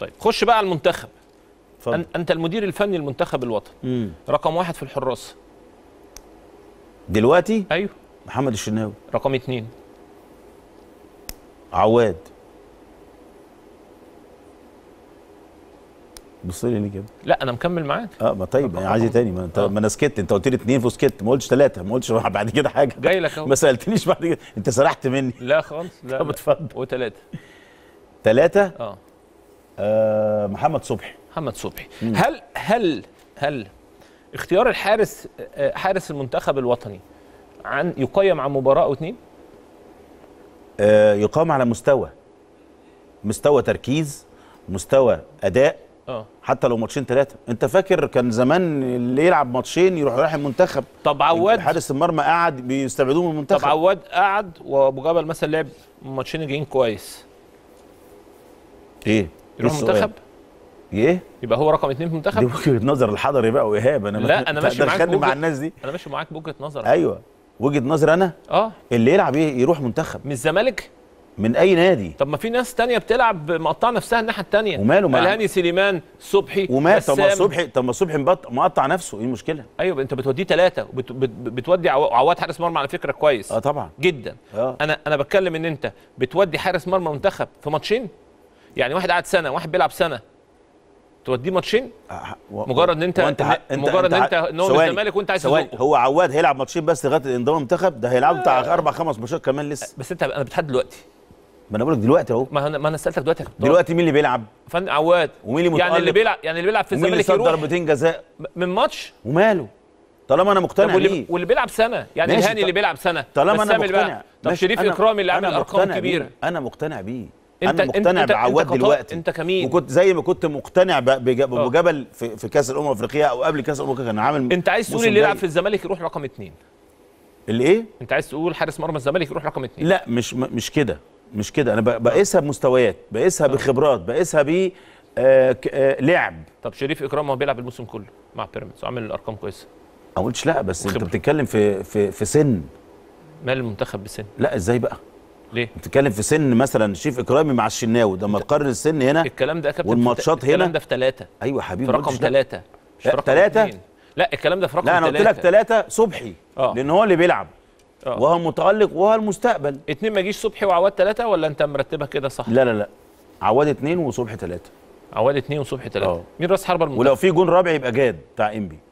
طيب خش بقى على المنتخب فضل. انت المدير الفني للمنتخب الوطني رقم واحد في الحراسه دلوقتي ايوه محمد الشناوي رقم اثنين عواد بص لي ليه كده؟ لا انا مكمل معاك اه ما طيب يعني عايز إيه تاني ما انت آه. ما انا سكت انت قلت لي اثنين فسكت ما قلتش ثلاثه ما قلتش بعد كده حاجه جاي لك اهو ما سالتنيش بعد كده انت سرحت مني لا خالص لا طب اتفضل وثلاثه ثلاثه؟ اه آه، محمد صبحي محمد صبحي هل هل هل اختيار الحارس حارس المنتخب الوطني عن يقيم عن مباراه او اتنين آه، يقام على مستوى مستوى تركيز مستوى اداء أوه. حتى لو ماتشين ثلاثه انت فاكر كان زمان اللي يلعب ماتشين يروح رايح المنتخب طب عواد حارس المرمى قعد بيستبعدوه من المنتخب طب عواد قعد وابو جبل مثلا لعب ماتشين جايين كويس ايه يروح المنتخب ايه يبقى هو رقم اثنين في المنتخب دي وجهه نظر الحضري بقى وايهاب انا لا انا ماشي معاك مع الناس دي انا ماشي معاك بوجهه نظر ايوه وجهه نظر انا اه اللي يلعب ايه يروح منتخب من الزمالك من اي نادي طب ما في ناس تانية بتلعب مقطعه نفسها الناحيه التانية وماله مع الهاني سليمان صبحي وماله طب ما صبحي طب ما صبحي مقطع نفسه ايه المشكله ايوه انت بتوديه ثلاثه بتودي عواد حارس مرمى على فكره كويس اه طبعا جدا آه. انا انا بتكلم ان انت بتودي حارس مرمى منتخب في ماتشين يعني واحد قعد سنه واحد بيلعب سنه توديه ماتشين أه، مجرد ان انت, انت مجرد ان انت نوم هو من الزمالك وانت عايز تزقه هو عواد هيلعب ماتشين بس لغايه الانضمام المنتخب ده هيلعب بتاع اربع خمس ماتشات كمان لسه بس انت انا بتحدد دلوقتي ما انا بقول لك دلوقتي اهو ما انا ما انا سالتك دلوقتي دلوقتي مين اللي بيلعب؟ فندم عواد ومين اللي متألق يعني اللي بيلعب يعني اللي بيلعب في الزمالك يروح ضربتين جزاء من ماتش وماله طالما انا مقتنع بيه واللي بيلعب سنه يعني هاني اللي بيلعب سنه طالما انا مقتنع طب شريف اكرامي اللي عامل ارقام كبيره انا مقتنع بيه انت انا مقتنع انت بعواد انت دلوقتي انت كمين وكنت زي ما كنت مقتنع آه. بجبل في, في كاس الامم الافريقيه او قبل كاس الامم الافريقيه كان عامل انت عايز تقول اللي يلعب في الزمالك يروح رقم اثنين الايه؟ انت عايز تقول حارس مرمى الزمالك يروح رقم اثنين لا مش مش كده مش كده انا بقيسها بمستويات بقيسها آه. بخبرات بقيسها ب آه، لعب طب شريف اكرام هو بيلعب الموسم كله مع بيراميدز وعامل الارقام كويسه ما قلتش لا بس وخبر. انت بتتكلم في في في سن مال المنتخب بسن لا ازاي بقى ليه؟ بتتكلم في سن مثلا شيف اكرامي مع الشناوي لما تقرر السن هنا الكلام ده يا كابتن والماتشات هنا الكلام ده في ثلاثه ايوه حبيبي في رقم ثلاثه مش في رقم ثلاثه لا الكلام ده في رقم ثلاثه لا انا قلت لك ثلاثه صبحي أوه. لان هو اللي بيلعب أوه. وهو متالق وهو المستقبل اثنين ما يجيش صبحي وعواد ثلاثه ولا انت مرتبها كده صح؟ لا لا لا عواد اثنين وصبحي ثلاثه عواد اثنين وصبحي ثلاثه آه. مين راس حربه المنتخب؟ ولو في جون رابع يبقى جاد بتاع انبي